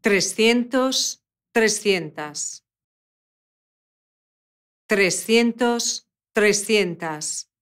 trescientos, trescientas. Trescientos, trescientas.